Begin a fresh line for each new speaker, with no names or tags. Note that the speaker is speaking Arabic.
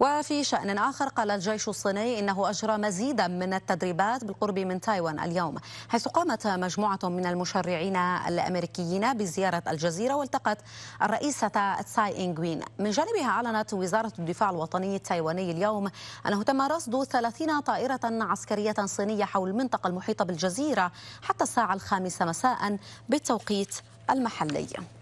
وفي شأن آخر قال الجيش الصيني إنه أجرى مزيدا من التدريبات بالقرب من تايوان اليوم حيث قامت مجموعة من المشرعين الأمريكيين بزيارة الجزيرة والتقت الرئيسة تساي إنغوين من جانبها أعلنت وزارة الدفاع الوطني التايواني اليوم أنه تم رصد 30 طائرة عسكرية صينية حول المنطقة المحيطة بالجزيرة حتى الساعة الخامسة مساء بالتوقيت المحلي